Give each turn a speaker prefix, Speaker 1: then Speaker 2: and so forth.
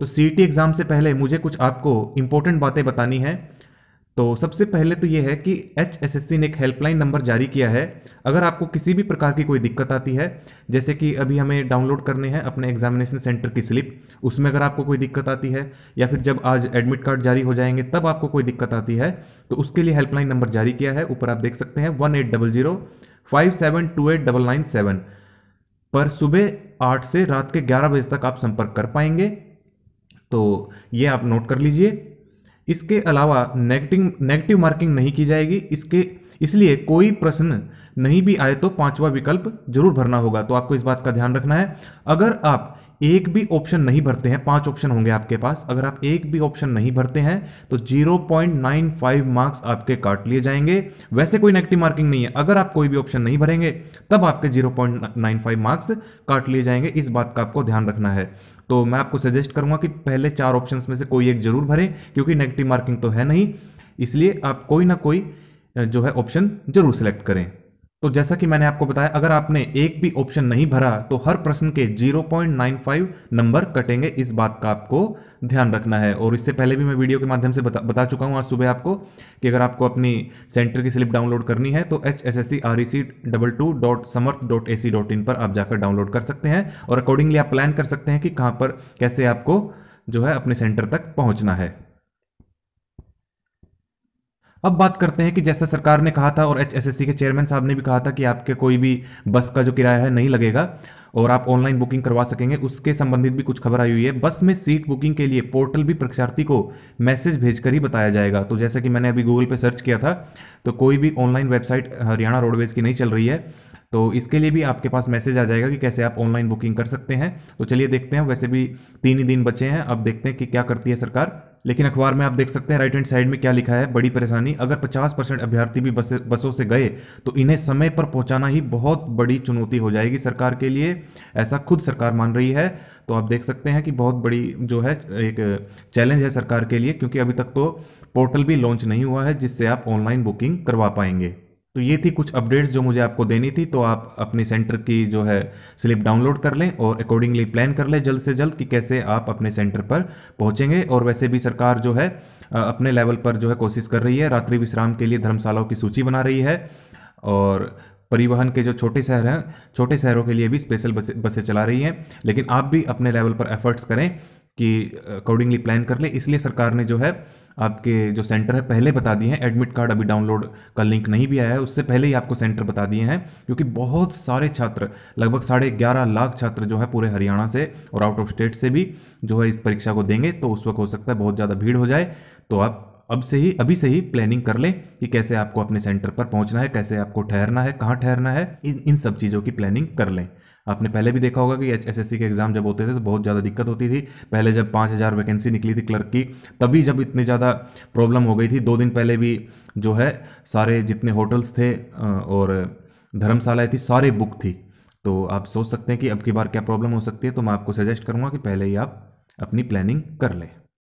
Speaker 1: तो सी एग्ज़ाम से पहले मुझे कुछ आपको इम्पोर्टेंट बातें बतानी हैं तो सबसे पहले तो ये है कि एच एस एस सी ने एक हेल्पलाइन नंबर जारी किया है अगर आपको किसी भी प्रकार की कोई दिक्कत आती है जैसे कि अभी हमें डाउनलोड करने हैं अपने एग्जामिनेशन सेंटर की स्लिप उसमें अगर आपको कोई दिक्कत आती है या फिर जब आज एडमिट कार्ड जारी हो जाएंगे तब आपको कोई दिक्कत आती है तो उसके लिए हेल्पलाइन नंबर जारी किया है ऊपर आप देख सकते हैं one eight double zero five seven two eight double nine seven पर सुबह आठ से रात के ग्यारह बजे तक आप संपर्क कर पाएंगे तो ये आप नोट कर लीजिए इसके अलावा नेगेटिव नेगेटिव मार्किंग नहीं की जाएगी इसके इसलिए कोई प्रश्न नहीं भी आए तो पांचवा विकल्प जरूर भरना होगा तो आपको इस बात का ध्यान रखना है अगर आप एक भी ऑप्शन नहीं भरते हैं पांच ऑप्शन होंगे आपके पास अगर आप एक भी ऑप्शन नहीं भरते हैं तो 0.95 मार्क्स आपके काट लिए जाएंगे वैसे कोई नेगेटिव मार्किंग नहीं है अगर आप कोई भी ऑप्शन नहीं भरेंगे तब आपके 0.95 मार्क्स काट लिए जाएंगे इस बात का आपको ध्यान रखना है तो मैं आपको सजेस्ट करूंगा कि पहले चार ऑप्शन में से कोई एक जरूर भरें क्योंकि नेगेटिव मार्किंग तो है नहीं इसलिए आप कोई ना कोई जो है ऑप्शन जरूर सेलेक्ट करें तो जैसा कि मैंने आपको बताया अगर आपने एक भी ऑप्शन नहीं भरा तो हर प्रश्न के 0.95 नंबर कटेंगे इस बात का आपको ध्यान रखना है और इससे पहले भी मैं वीडियो के माध्यम से बता बता चुका हूँ आज सुबह आपको कि अगर आपको अपनी सेंटर की स्लिप डाउनलोड करनी है तो H S S C R E C double two dot Samarth dot A C dot in पर आप जाकर डाउनलोड कर सकते हैं और अकॉर्डिंगली आप प्लान कर सकते हैं कि कहाँ पर कैसे आपको जो है अपने सेंटर तक पहुँचना है अब बात करते हैं कि जैसा सरकार ने कहा था और एच के चेयरमैन साहब ने भी कहा था कि आपके कोई भी बस का जो किराया है नहीं लगेगा और आप ऑनलाइन बुकिंग करवा सकेंगे उसके संबंधित भी कुछ खबर आई हुई है बस में सीट बुकिंग के लिए पोर्टल भी परीक्षार्थी को मैसेज भेजकर ही बताया जाएगा तो जैसे कि मैंने अभी गूगल पर सर्च किया था तो कोई भी ऑनलाइन वेबसाइट हरियाणा रोडवेज की नहीं चल रही है तो इसके लिए भी आपके पास मैसेज आ जाएगा कि कैसे आप ऑनलाइन बुकिंग कर सकते हैं तो चलिए देखते हैं वैसे भी तीन ही दिन बचे हैं अब देखते हैं कि क्या करती है सरकार लेकिन अखबार में आप देख सकते हैं राइट हैंड साइड में क्या लिखा है बड़ी परेशानी अगर 50 परसेंट अभ्यर्थी भी बसे, बसों से गए तो इन्हें समय पर पहुंचाना ही बहुत बड़ी चुनौती हो जाएगी सरकार के लिए ऐसा खुद सरकार मान रही है तो आप देख सकते हैं कि बहुत बड़ी जो है एक चैलेंज है सरकार के लिए क्योंकि अभी तक तो पोर्टल भी लॉन्च नहीं हुआ है जिससे आप ऑनलाइन बुकिंग करवा पाएंगे तो ये थी कुछ अपडेट्स जो मुझे आपको देनी थी तो आप अपने सेंटर की जो है स्लिप डाउनलोड कर लें और अकॉर्डिंगली प्लान कर लें जल्द से जल्द कि कैसे आप अपने सेंटर पर पहुंचेंगे और वैसे भी सरकार जो है अपने लेवल पर जो है कोशिश कर रही है रात्रि विश्राम के लिए धर्मशालाओं की सूची बना रही है और परिवहन के जो छोटे शहर हैं छोटे शहरों के लिए भी स्पेशल बसें बसे चला रही हैं लेकिन आप भी अपने लेवल पर एफर्ट्स करें कि अकॉर्डिंगली प्लान कर ले इसलिए सरकार ने जो है आपके जो सेंटर है पहले बता दिए हैं एडमिट कार्ड अभी डाउनलोड का लिंक नहीं भी आया है उससे पहले ही आपको सेंटर बता दिए हैं क्योंकि बहुत सारे छात्र लगभग साढ़े ग्यारह लाख छात्र जो है पूरे हरियाणा से और आउट ऑफ स्टेट से भी जो है इस परीक्षा को देंगे तो उस वक्त हो सकता है बहुत ज़्यादा भीड़ हो जाए तो आप अब से ही अभी से ही प्लानिंग कर लें कि कैसे आपको अपने सेंटर पर पहुंचना है कैसे आपको ठहरना है कहाँ ठहरना है इन इन सब चीज़ों की प्लानिंग कर लें आपने पहले भी देखा होगा कि एच एस एस सी के एग्ज़ाम जब होते थे तो बहुत ज़्यादा दिक्कत होती थी पहले जब पाँच हज़ार वैकेंसी निकली थी क्लर्क की तभी जब इतनी ज़्यादा प्रॉब्लम हो गई थी दो दिन पहले भी जो है सारे जितने होटल्स थे और धर्मशालाएँ थी सारे बुक थी तो आप सोच सकते हैं कि अब की बार क्या प्रॉब्लम हो सकती है तो मैं आपको सजेस्ट करूँगा कि पहले ही आप अपनी प्लानिंग कर लें